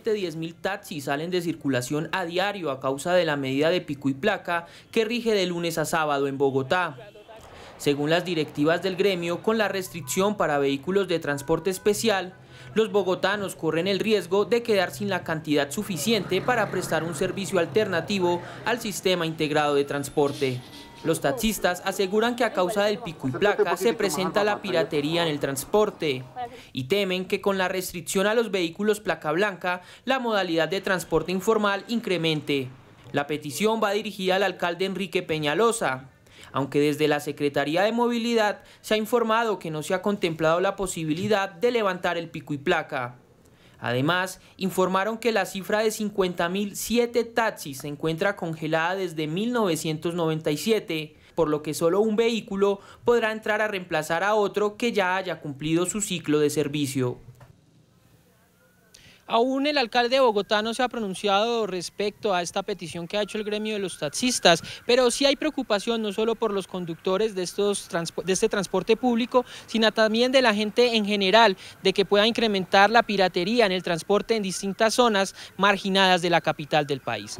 10.000 taxis salen de circulación a diario a causa de la medida de pico y placa que rige de lunes a sábado en Bogotá. Según las directivas del gremio, con la restricción para vehículos de transporte especial, los bogotanos corren el riesgo de quedar sin la cantidad suficiente para prestar un servicio alternativo al sistema integrado de transporte. Los taxistas aseguran que a causa del pico y placa se presenta la piratería en el transporte y temen que con la restricción a los vehículos placa blanca la modalidad de transporte informal incremente. La petición va dirigida al alcalde Enrique Peñalosa, aunque desde la Secretaría de Movilidad se ha informado que no se ha contemplado la posibilidad de levantar el pico y placa. Además, informaron que la cifra de 50.007 taxis se encuentra congelada desde 1997, por lo que solo un vehículo podrá entrar a reemplazar a otro que ya haya cumplido su ciclo de servicio. Aún el alcalde de Bogotá no se ha pronunciado respecto a esta petición que ha hecho el gremio de los taxistas, pero sí hay preocupación no solo por los conductores de, estos, de este transporte público, sino también de la gente en general, de que pueda incrementar la piratería en el transporte en distintas zonas marginadas de la capital del país.